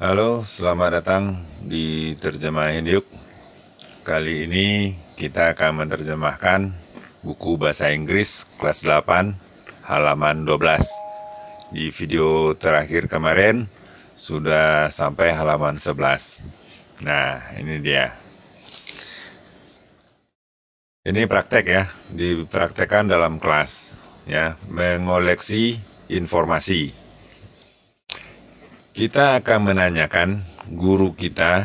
Halo, selamat datang di Terjemahin Yuk. Kali ini kita akan menerjemahkan buku bahasa Inggris kelas 8 halaman 12. Di video terakhir kemarin sudah sampai halaman 11. Nah, ini dia. Ini praktek ya, dipraktekkan dalam kelas ya, mengoleksi informasi. Kita akan menanyakan guru kita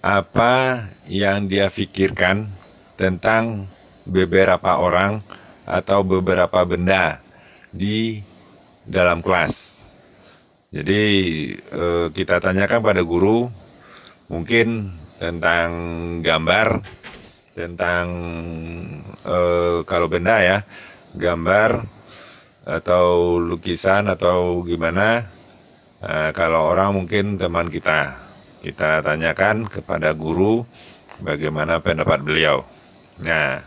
apa yang dia pikirkan tentang beberapa orang atau beberapa benda di dalam kelas. Jadi eh, kita tanyakan pada guru mungkin tentang gambar, tentang eh, kalau benda ya, gambar atau lukisan atau gimana Nah, kalau orang mungkin teman kita kita tanyakan kepada guru bagaimana pendapat beliau nah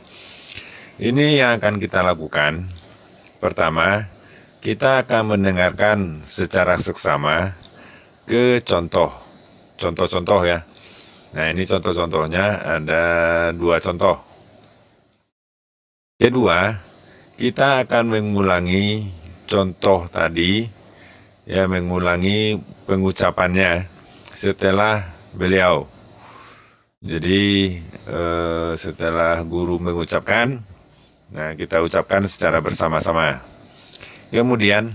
ini yang akan kita lakukan pertama kita akan mendengarkan secara seksama ke contoh contoh-contoh ya nah ini contoh-contohnya ada dua contoh kedua kita akan mengulangi contoh tadi ya mengulangi pengucapannya setelah beliau. Jadi eh, setelah guru mengucapkan, nah kita ucapkan secara bersama-sama. Kemudian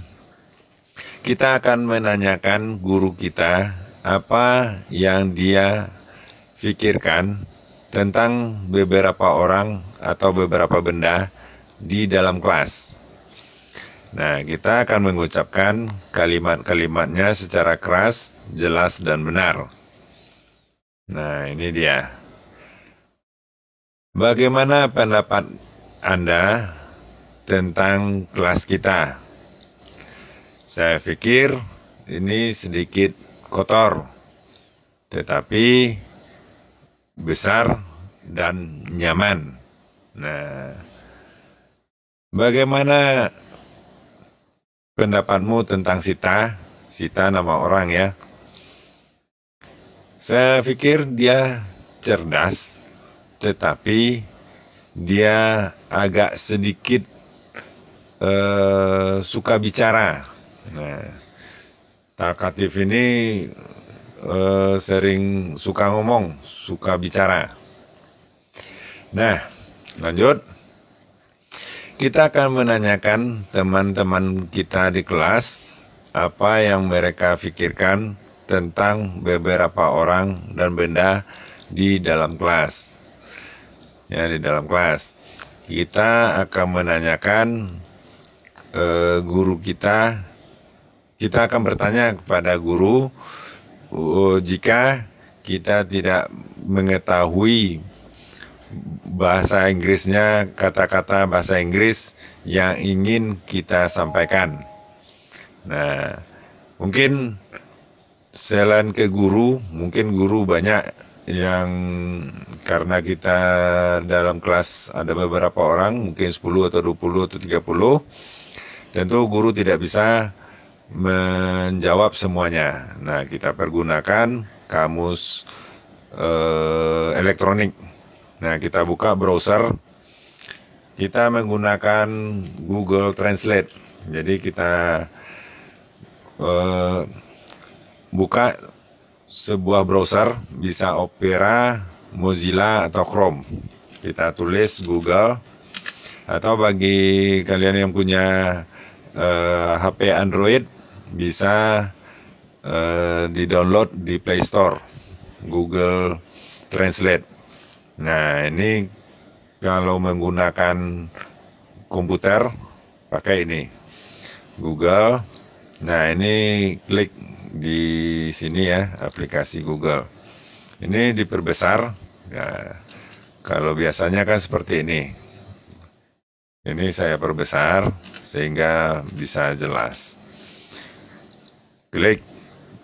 kita akan menanyakan guru kita apa yang dia pikirkan tentang beberapa orang atau beberapa benda di dalam kelas. Nah, kita akan mengucapkan kalimat-kalimatnya secara keras, jelas, dan benar. Nah, ini dia. Bagaimana pendapat Anda tentang kelas kita? Saya pikir ini sedikit kotor, tetapi besar dan nyaman. Nah, bagaimana pendapatmu tentang Sita. Sita nama orang ya. Saya pikir dia cerdas, tetapi dia agak sedikit eh, suka bicara. Nah, Talkatif ini eh, sering suka ngomong, suka bicara. Nah, lanjut. Kita akan menanyakan teman-teman kita di kelas apa yang mereka pikirkan tentang beberapa orang dan benda di dalam kelas. Ya, di dalam kelas. Kita akan menanyakan eh, guru kita kita akan bertanya kepada guru oh, jika kita tidak mengetahui bahasa Inggrisnya kata-kata bahasa Inggris yang ingin kita sampaikan. Nah, mungkin selain ke guru, mungkin guru banyak yang karena kita dalam kelas ada beberapa orang, mungkin 10 atau 20 atau 30, tentu guru tidak bisa menjawab semuanya. Nah, kita pergunakan kamus uh, elektronik Nah, kita buka browser. Kita menggunakan Google Translate. Jadi kita eh, buka sebuah browser bisa Opera, Mozilla atau Chrome. Kita tulis Google atau bagi kalian yang punya eh, HP Android bisa eh, di download di Play Store Google Translate Nah ini kalau menggunakan komputer pakai ini Google. Nah ini klik di sini ya aplikasi Google. Ini diperbesar. Nah, kalau biasanya kan seperti ini. Ini saya perbesar sehingga bisa jelas. Klik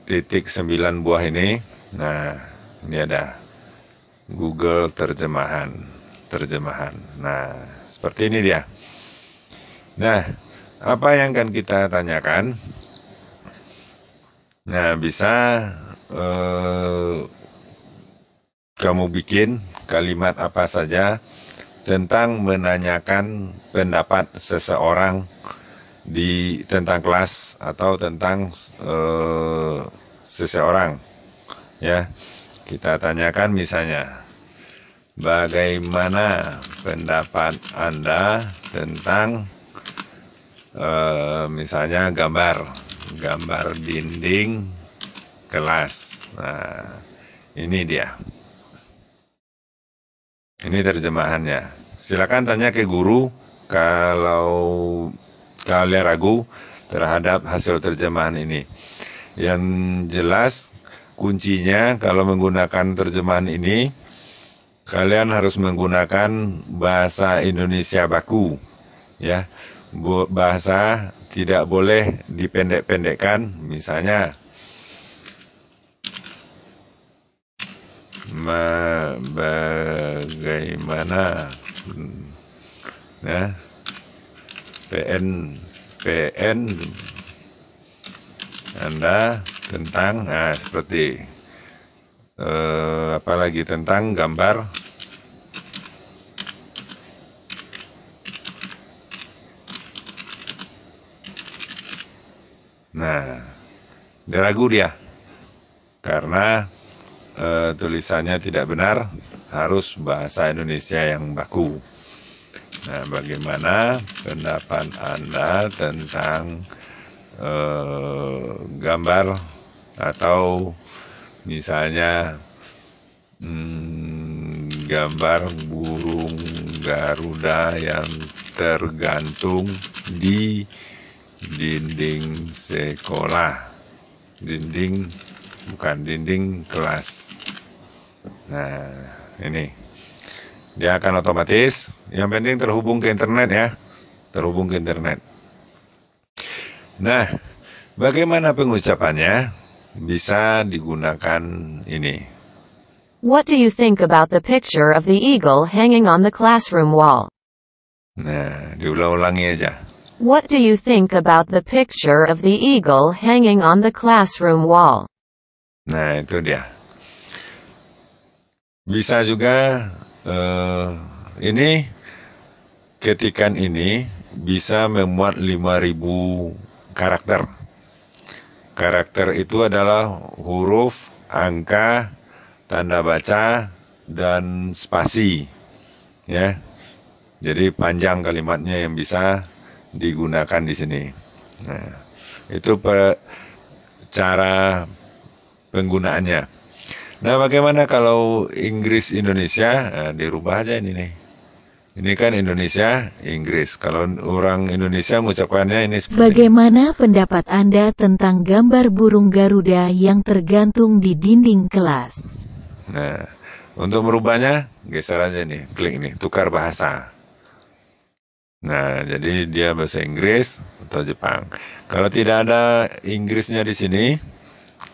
titik 9 buah ini. Nah, ini ada Google terjemahan terjemahan. Nah, seperti ini dia. Nah, apa yang akan kita tanyakan? Nah, bisa eh, kamu bikin kalimat apa saja tentang menanyakan pendapat seseorang di tentang kelas atau tentang eh, seseorang, ya. Kita tanyakan misalnya, bagaimana pendapat Anda tentang eh, misalnya gambar, gambar dinding kelas. Nah, ini dia. Ini terjemahannya. Silakan tanya ke guru kalau kalian ragu terhadap hasil terjemahan ini. Yang jelas kuncinya kalau menggunakan terjemahan ini kalian harus menggunakan bahasa Indonesia baku ya bahasa tidak boleh dipendek-pendekkan misalnya ma bagaimana hmm, ya PN PN Anda tentang nah seperti eh, apalagi tentang gambar nah dia ragu dia karena eh, tulisannya tidak benar harus bahasa Indonesia yang baku nah bagaimana pendapat anda tentang eh, gambar atau misalnya hmm, gambar burung Garuda yang tergantung di dinding sekolah dinding bukan dinding kelas nah ini dia akan otomatis yang penting terhubung ke internet ya terhubung ke internet nah bagaimana pengucapannya bisa digunakan ini. What do you think about the picture of the eagle hanging on the classroom wall? Nah, diulang-ulangi aja. What do you think about the picture of the eagle hanging on the classroom wall? Nah, itu dia. Bisa juga uh, ini ketikan ini bisa memuat 5000 karakter. Karakter itu adalah huruf, angka, tanda baca, dan spasi. Ya. Jadi panjang kalimatnya yang bisa digunakan di sini. Nah, itu per, cara penggunaannya. Nah, bagaimana kalau Inggris Indonesia? Nah, dirubah aja ini nih. Ini kan Indonesia, Inggris. Kalau orang Indonesia mengucapkannya ini seperti Bagaimana ini. pendapat Anda tentang gambar burung Garuda yang tergantung di dinding kelas? Nah, untuk merubahnya, geser aja nih, klik nih, tukar bahasa. Nah, jadi dia bahasa Inggris atau Jepang. Kalau tidak ada Inggrisnya di sini,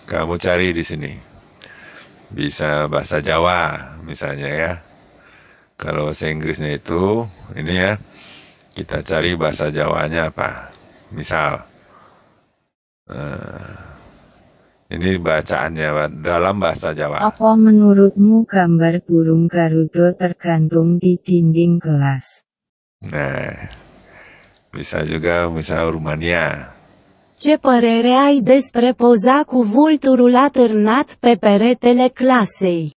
kamu cari di sini. Bisa bahasa Jawa misalnya ya kalau bahasa Inggrisnya itu ini ya kita cari bahasa Jawanya apa. Misal uh, ini bacaannya dalam bahasa Jawa. Apa menurutmu gambar burung Garuda tergantung di dinding kelas? Nah, bisa juga misal Rumania. Ce părere ai despre poza cu vulturul atârnat pe peretele clasei?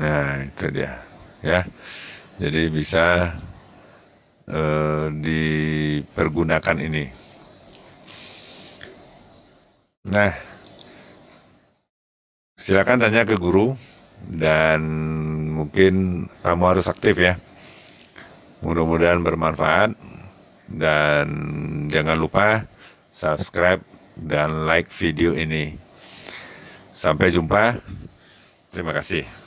Nah, itu dia. Ya jadi bisa eh, dipergunakan ini. Nah, silakan tanya ke guru dan mungkin kamu harus aktif ya. Mudah-mudahan bermanfaat dan jangan lupa subscribe dan like video ini. Sampai jumpa. Terima kasih.